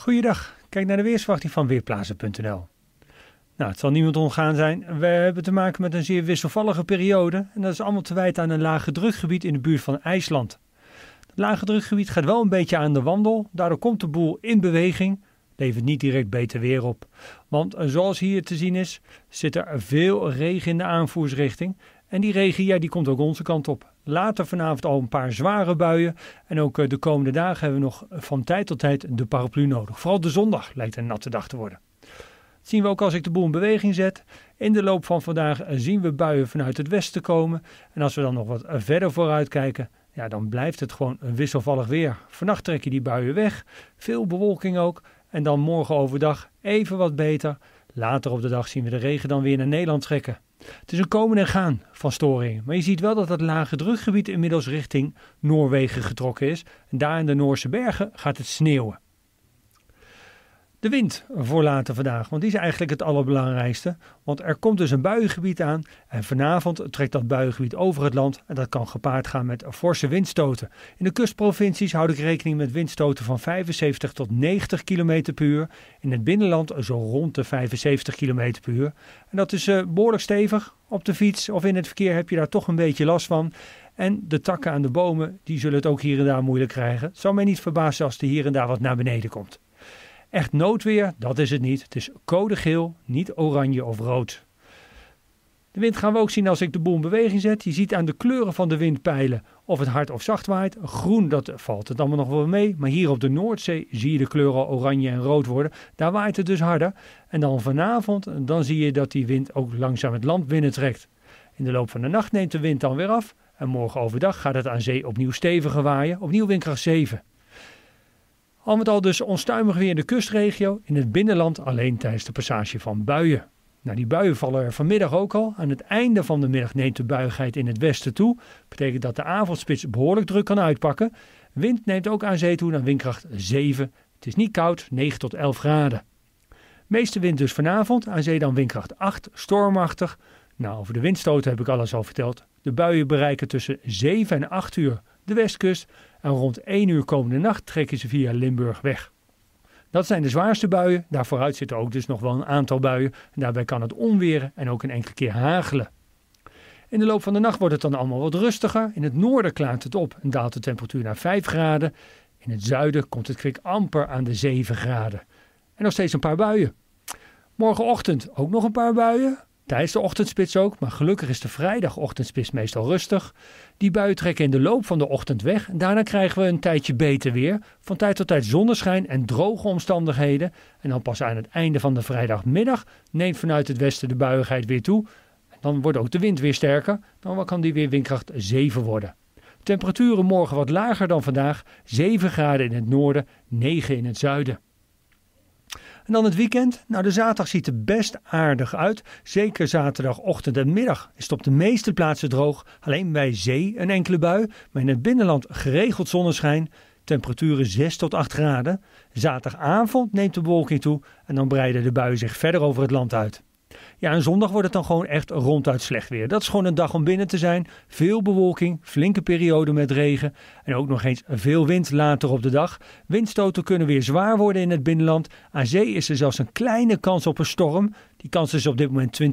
Goeiedag, kijk naar de weersverwachting van Weerplaatsen.nl. Nou, het zal niemand ongaan zijn. We hebben te maken met een zeer wisselvallige periode. En dat is allemaal te wijten aan een lage drukgebied in de buurt van IJsland. Het lage drukgebied gaat wel een beetje aan de wandel. Daardoor komt de boel in beweging. Levert niet direct beter weer op. Want eh, zoals hier te zien is, zit er veel regen in de aanvoersrichting. En die regen ja, die komt ook onze kant op. Later vanavond al een paar zware buien. En ook eh, de komende dagen hebben we nog van tijd tot tijd de paraplu nodig. Vooral de zondag lijkt een natte dag te worden. Dat zien we ook als ik de boel in beweging zet. In de loop van vandaag eh, zien we buien vanuit het westen komen. En als we dan nog wat eh, verder vooruit kijken, ja, dan blijft het gewoon wisselvallig weer. Vannacht trekken die buien weg, veel bewolking ook. En dan morgen overdag even wat beter. Later op de dag zien we de regen dan weer naar Nederland trekken. Het is een komen en gaan van storing, maar je ziet wel dat het lage drukgebied inmiddels richting Noorwegen getrokken is. En daar in de Noorse bergen gaat het sneeuwen de wind voor vandaag. Want die is eigenlijk het allerbelangrijkste. Want er komt dus een buiengebied aan. En vanavond trekt dat buiengebied over het land. En dat kan gepaard gaan met forse windstoten. In de kustprovincies houd ik rekening met windstoten van 75 tot 90 km per uur. In het binnenland zo rond de 75 km per uur. En dat is eh, behoorlijk stevig. Op de fiets of in het verkeer heb je daar toch een beetje last van. En de takken aan de bomen, die zullen het ook hier en daar moeilijk krijgen. Het zal mij niet verbazen als er hier en daar wat naar beneden komt. Echt noodweer, dat is het niet. Het is code geel, niet oranje of rood. De wind gaan we ook zien als ik de boel in beweging zet. Je ziet aan de kleuren van de windpijlen of het hard of zacht waait. Groen, dat valt het allemaal nog wel mee. Maar hier op de Noordzee zie je de kleuren oranje en rood worden. Daar waait het dus harder. En dan vanavond, dan zie je dat die wind ook langzaam het land binnentrekt. In de loop van de nacht neemt de wind dan weer af. En morgen overdag gaat het aan zee opnieuw steviger waaien. Opnieuw windkracht 7. Al met al dus onstuimig weer in de kustregio, in het binnenland alleen tijdens de passage van buien. Nou, die buien vallen er vanmiddag ook al. Aan het einde van de middag neemt de buigheid in het westen toe. Betekent dat de avondspits behoorlijk druk kan uitpakken. Wind neemt ook aan zee toe naar windkracht 7. Het is niet koud, 9 tot 11 graden. Meeste wind dus vanavond, aan zee dan windkracht 8, stormachtig. Nou, over de windstoten heb ik alles al verteld. De buien bereiken tussen 7 en 8 uur de westkust en rond 1 uur komende nacht trekken ze via Limburg weg. Dat zijn de zwaarste buien, daar vooruit zitten ook dus nog wel een aantal buien. En daarbij kan het onweren en ook een enkele keer hagelen. In de loop van de nacht wordt het dan allemaal wat rustiger. In het noorden klaart het op en daalt de temperatuur naar 5 graden. In het zuiden komt het kwik amper aan de 7 graden. En nog steeds een paar buien. Morgenochtend ook nog een paar buien tijdens de ochtendspits ook, maar gelukkig is de vrijdagochtendspits meestal rustig. Die buien trekken in de loop van de ochtend weg en daarna krijgen we een tijdje beter weer. Van tijd tot tijd zonneschijn en droge omstandigheden. En dan pas aan het einde van de vrijdagmiddag neemt vanuit het westen de buigheid weer toe. dan wordt ook de wind weer sterker, dan kan die weer windkracht 7 worden. Temperaturen morgen wat lager dan vandaag, 7 graden in het noorden, 9 in het zuiden. En dan het weekend. Nou, de zaterdag ziet er best aardig uit. Zeker zaterdagochtend en middag is het op de meeste plaatsen droog. Alleen bij zee een enkele bui. Maar in het binnenland geregeld zonneschijn. Temperaturen 6 tot 8 graden. Zaterdagavond neemt de bewolking toe en dan breiden de buien zich verder over het land uit. Ja, en zondag wordt het dan gewoon echt ronduit slecht weer. Dat is gewoon een dag om binnen te zijn. Veel bewolking, flinke periode met regen en ook nog eens veel wind later op de dag. Windstoten kunnen weer zwaar worden in het binnenland. Aan zee is er zelfs een kleine kans op een storm. Die kans is op dit moment 20%.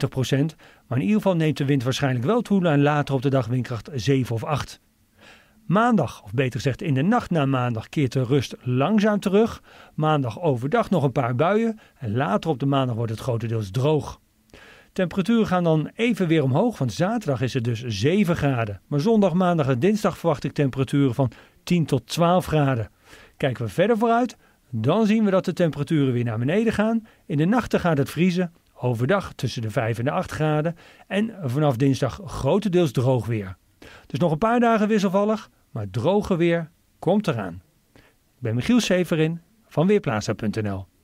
Maar in ieder geval neemt de wind waarschijnlijk wel toe en later op de dag windkracht 7 of 8. Maandag, of beter gezegd in de nacht na maandag, keert de rust langzaam terug. Maandag overdag nog een paar buien en later op de maandag wordt het grotendeels droog. Temperaturen gaan dan even weer omhoog, want zaterdag is het dus 7 graden. Maar zondag, maandag en dinsdag verwacht ik temperaturen van 10 tot 12 graden. Kijken we verder vooruit, dan zien we dat de temperaturen weer naar beneden gaan. In de nachten gaat het vriezen, overdag tussen de 5 en de 8 graden. En vanaf dinsdag grotendeels droog weer. Dus nog een paar dagen wisselvallig, maar droge weer komt eraan. Ik ben Michiel Severin van Weerplaza.nl